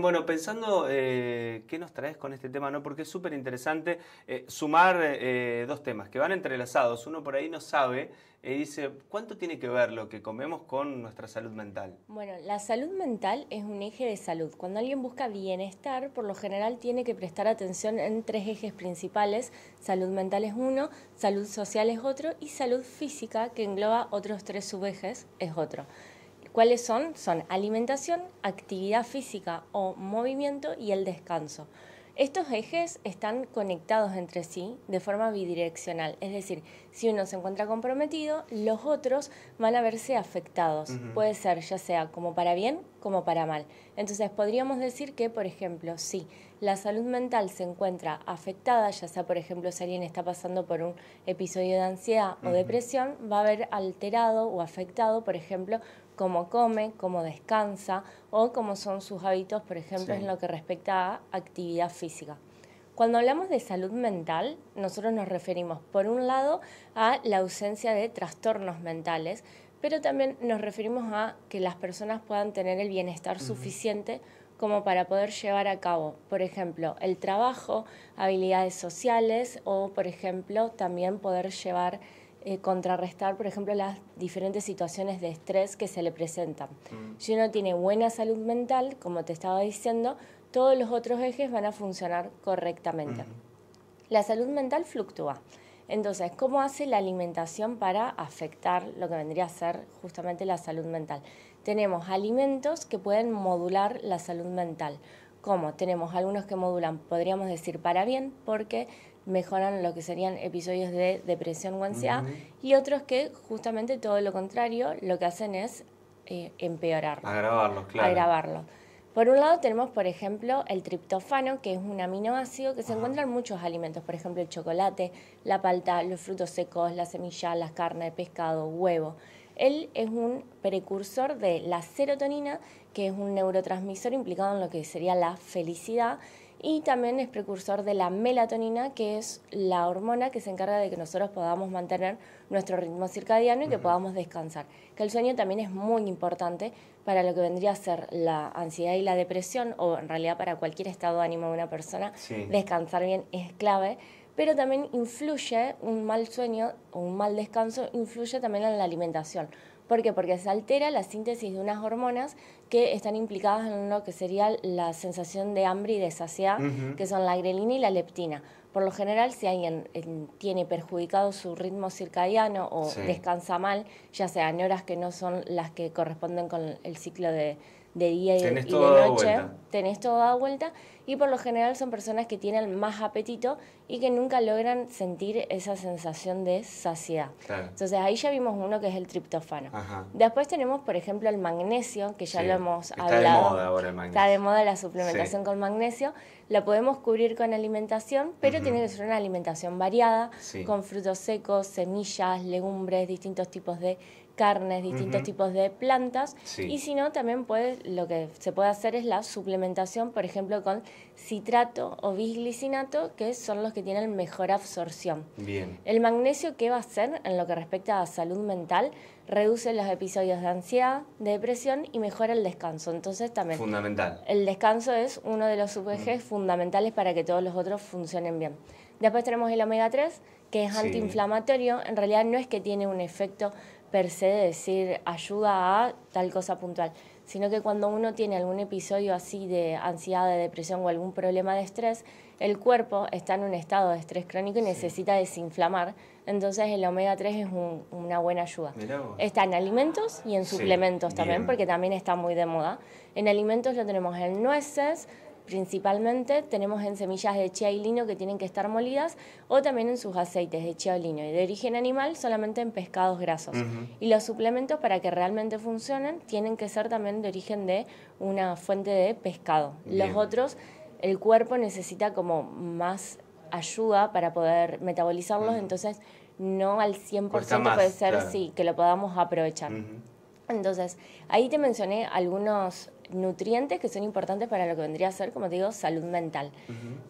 bueno, pensando eh, qué nos traes con este tema, ¿no? Porque es súper interesante eh, sumar eh, dos temas que van entrelazados. Uno por ahí no sabe y dice, ¿cuánto tiene que ver lo que comemos con nuestra salud mental? Bueno, la salud mental es un eje de salud. Cuando alguien busca bienestar, por lo general tiene que prestar atención en tres ejes principales. Salud mental es uno, salud social es otro y salud física, que engloba otros tres subejes, es otro. ¿Cuáles son? Son alimentación, actividad física o movimiento y el descanso. Estos ejes están conectados entre sí de forma bidireccional, es decir, si uno se encuentra comprometido, los otros van a verse afectados. Puede ser ya sea como para bien como para mal. Entonces podríamos decir que, por ejemplo, si la salud mental se encuentra afectada, ya sea, por ejemplo, si alguien está pasando por un episodio de ansiedad o depresión, va a haber alterado o afectado, por ejemplo, cómo come, cómo descansa o cómo son sus hábitos, por ejemplo, en lo que respecta a actividad física. Cuando hablamos de salud mental, nosotros nos referimos, por un lado, a la ausencia de trastornos mentales, pero también nos referimos a que las personas puedan tener el bienestar suficiente como para poder llevar a cabo, por ejemplo, el trabajo, habilidades sociales o, por ejemplo, también poder llevar eh, contrarrestar, por ejemplo, las diferentes situaciones de estrés que se le presentan. Mm. Si uno tiene buena salud mental, como te estaba diciendo, todos los otros ejes van a funcionar correctamente. La salud mental fluctúa. Entonces, ¿cómo hace la alimentación para afectar lo que vendría a ser justamente la salud mental? Tenemos alimentos que pueden modular la salud mental. ¿Cómo? Tenemos algunos que modulan, podríamos decir, para bien, porque mejoran lo que serían episodios de depresión o ansiedad, y otros que justamente todo lo contrario, lo que hacen es empeorar. Eh, empeorarlo. Agravarlo, claro. Agravarlo. Por un lado tenemos, por ejemplo, el triptófano, que es un aminoácido que se encuentra en muchos alimentos, por ejemplo, el chocolate, la palta, los frutos secos, la semillas, las carnes, pescado, huevo. Él es un precursor de la serotonina, que es un neurotransmisor implicado en lo que sería la felicidad y también es precursor de la melatonina, que es la hormona que se encarga de que nosotros podamos mantener nuestro ritmo circadiano y que podamos descansar. Que el sueño también es muy importante para lo que vendría a ser la ansiedad y la depresión, o en realidad para cualquier estado de ánimo de una persona, descansar bien es clave. Pero también influye un mal sueño o un mal descanso, influye también en la alimentación ¿Por qué? Porque se altera la síntesis de unas hormonas que están implicadas en lo que sería la sensación de hambre y de saciedad, que son la grelina y la leptina. Por lo general, si alguien eh, tiene perjudicado su ritmo circadiano o descansa mal, ya sea en horas que no son las que corresponden con el ciclo de, de día y, de, noche. Tenés todo dado vuelta. Y por lo general son personas que tienen más apetito y que nunca logran sentir esa sensación de saciedad. Entonces ahí ya vimos uno que es el triptófano. Después tenemos, por ejemplo, el magnesio, que ya lo hemos hablado. Está de moda ahora el magnesio. Está de moda la suplementación con magnesio. La podemos cubrir con alimentación, pero tiene que ser una alimentación variada, con frutos secos, semillas, legumbres, distintos tipos de carnes, distintos tipos de plantas. Y si no, también puede, lo que se puede hacer es la suplementación, por ejemplo, con citrato o bisglicinato, que son los que tienen mejor absorción. Bien. El magnesio, ¿qué va a hacer en lo que respecta a salud mental? Reduce los episodios de ansiedad, de depresión y mejora el descanso. Entonces también... Fundamental. El descanso es uno de los subejes fundamentales para que todos los otros funcionen bien. Después tenemos el omega 3, que es antiinflamatorio. En realidad no es que tiene un efecto per se decir ayuda a tal cosa puntual, sino que cuando uno tiene algún episodio así de ansiedad, de depresión o algún problema de estrés, el cuerpo está en un estado de estrés crónico y necesita desinflamar. Entonces el omega 3 es una buena ayuda. Está en alimentos y en suplementos también, porque también está muy de moda. En alimentos lo tenemos en nueces, principalmente tenemos en semillas de chía y lino que tienen que estar molidas o también en sus aceites de chía o lino y de origen animal solamente en pescados grasos. Y los suplementos para que realmente funcionen tienen que ser también de origen de una fuente de pescado. Los otros, el cuerpo necesita como más ayuda para poder metabolizarlos, entonces no al 100% puede ser sí, que lo podamos aprovechar. Entonces, ahí te mencioné algunos nutrientes que son importantes para lo que vendría a ser, como te digo, salud mental.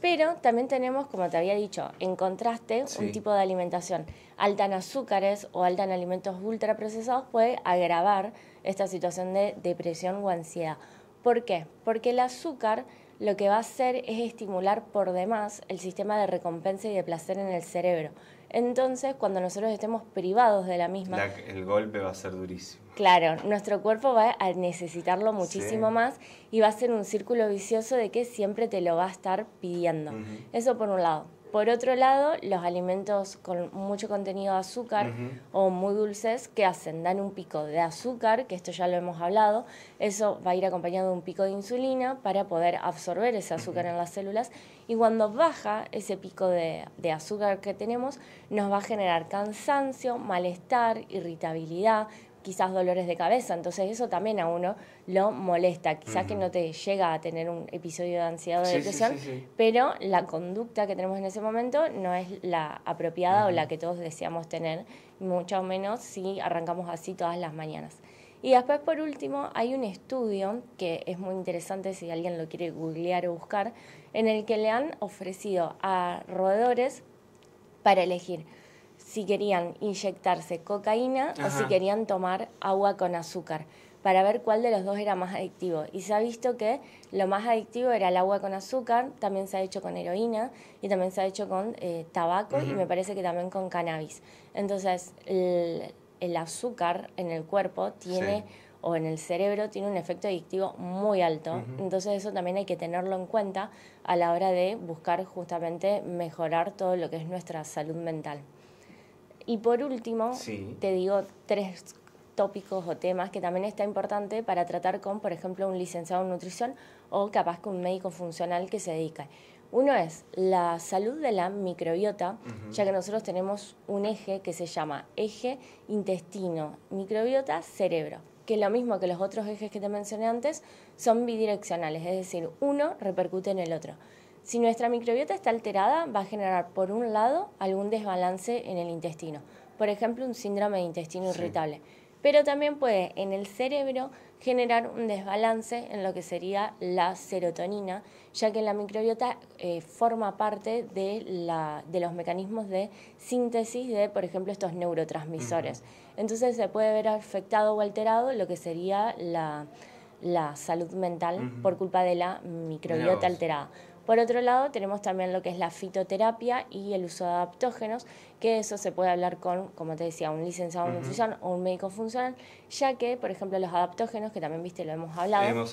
Pero también tenemos, como te había dicho, en contraste, un tipo de alimentación alta en azúcares o alta en alimentos ultraprocesados puede agravar esta situación de depresión o ansiedad. ¿Por qué? Porque el azúcar lo que va a hacer es estimular por demás el sistema de recompensa y de placer en el cerebro. Entonces, cuando nosotros estemos privados de la misma... el golpe va a ser durísimo. Claro, nuestro cuerpo va a necesitarlo muchísimo más y va a ser un círculo vicioso de que siempre te lo va a estar pidiendo. Eso por un lado. Por otro lado, los alimentos con mucho contenido de azúcar o muy dulces, ¿qué hacen? Dan un pico de azúcar, que esto ya lo hemos hablado, eso va a ir acompañado de un pico de insulina para poder absorber ese azúcar en las células y cuando baja ese pico de azúcar que tenemos, nos va a generar cansancio, malestar, irritabilidad, quizás dolores de cabeza, entonces eso también a uno lo molesta, quizás que no te llega a tener un episodio de ansiedad o de depresión, pero la conducta que tenemos en ese momento no es la apropiada o la que todos deseamos tener, mucho menos si arrancamos así todas las mañanas. Y después, por último, hay un estudio que es muy interesante si alguien lo quiere googlear o buscar, en el que le han ofrecido a roedores para elegir si querían inyectarse cocaína o si querían tomar agua con azúcar para ver cuál de los dos era más adictivo. Y se ha visto que lo más adictivo era el agua con azúcar, también se ha hecho con heroína y también se ha hecho con eh, tabaco y me parece que también con cannabis. Entonces, el, azúcar en el cuerpo tiene, o en el cerebro, tiene un efecto adictivo muy alto. Entonces, eso también hay que tenerlo en cuenta a la hora de buscar justamente mejorar todo lo que es nuestra salud mental. Y por último, te digo tres tópicos o temas que también está importante para tratar con, por ejemplo, un licenciado en nutrición o capaz con un médico funcional que se dedica. Uno es la salud de la microbiota, ya que nosotros tenemos un eje que se llama eje intestino, microbiota, cerebro, que es lo mismo que los otros ejes que te mencioné antes, son bidireccionales, es decir, uno repercute en el otro. Si nuestra microbiota está alterada, va a generar, por un lado, algún desbalance en el intestino. Por ejemplo, un síndrome de intestino irritable. Pero también puede en el cerebro generar un desbalance en lo que sería la serotonina, ya que la microbiota eh, forma parte de, los mecanismos de síntesis de, por ejemplo, estos neurotransmisores. Entonces se puede ver afectado o alterado lo que sería la, salud mental por culpa de la microbiota alterada. Por otro lado, tenemos también lo que es la fitoterapia y el uso de adaptógenos, que eso se puede hablar con, como te decía, un licenciado en nutrición o un médico funcional, ya que, por ejemplo, los adaptógenos, que también viste, lo hemos hablado,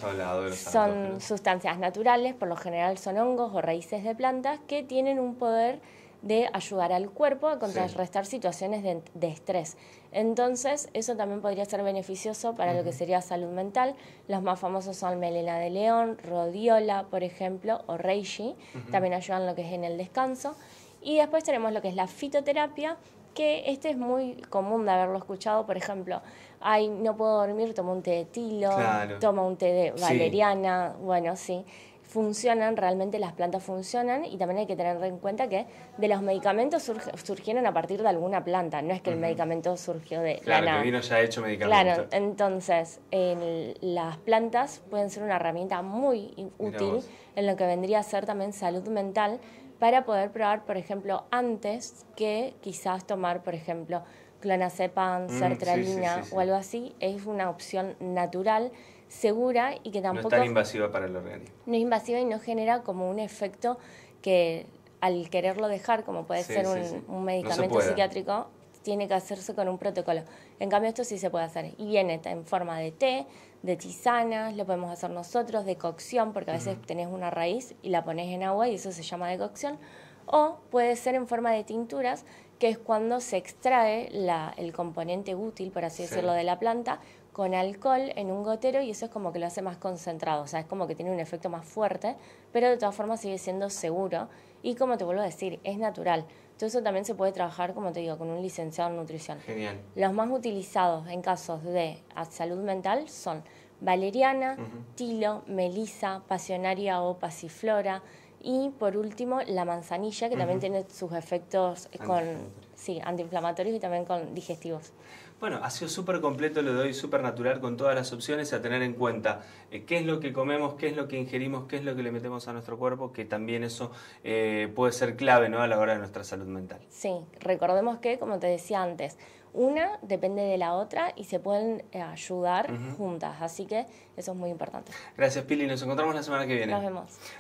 son sustancias naturales, por lo general son hongos o raíces de plantas que tienen un poder de ayudar al cuerpo a contrarrestar situaciones de, estrés. Entonces, eso también podría ser beneficioso para lo que sería salud mental. Los más famosos son melena de león, rodiola, por ejemplo, o reishi. También ayudan lo que es en el descanso. Y después tenemos lo que es la fitoterapia, que este es muy común de haberlo escuchado, por ejemplo, ay, no puedo dormir, tomo un té de tilo, toma un té de valeriana, bueno, sí funcionan, realmente las plantas funcionan y también hay que tener en cuenta que de los medicamentos surgieron a partir de alguna planta, no es que el medicamento surgió de claro, la vino ya hecho medicamento. Claro, entonces en las plantas pueden ser una herramienta muy útil en lo que vendría a ser también salud mental para poder probar, por ejemplo, antes que quizás tomar, por ejemplo, clonazepam, mm, sertralina o algo así, es una opción natural segura y que tampoco... No es tan invasiva para el organismo. No es invasiva y no genera como un efecto que al quererlo dejar, como puede ser un, medicamento psiquiátrico, tiene que hacerse con un protocolo. En cambio, esto sí se puede hacer. Y viene en forma de té, de tisanas, lo podemos hacer nosotros, de cocción, porque a veces tenés una raíz y la pones en agua y eso se llama cocción O puede ser en forma de tinturas, que es cuando se extrae el componente útil, por así decirlo, de la planta con alcohol en un gotero y eso es como que lo hace más concentrado, o sea, es como que tiene un efecto más fuerte, pero de todas formas sigue siendo seguro y como te vuelvo a decir, es natural. Entonces eso también se puede trabajar, como te digo, con un licenciado en nutrición. Genial. Los más utilizados en casos de salud mental son valeriana, tilo, melisa, pasionaria o pasiflora y por último la manzanilla que también tiene sus efectos con sí, antiinflamatorios y también con digestivos. Bueno, ha sido súper completo lo doy súper natural, con todas las opciones a tener en cuenta. Eh, ¿Qué es lo que comemos? ¿Qué es lo que ingerimos? ¿Qué es lo que le metemos a nuestro cuerpo? Que también eso eh, puede ser clave ¿no? a la hora de nuestra salud mental. Sí, recordemos que, como te decía antes, una depende de la otra y se pueden eh, ayudar juntas. Así que eso es muy importante. Gracias, Pili. Nos encontramos la semana que viene. Nos vemos.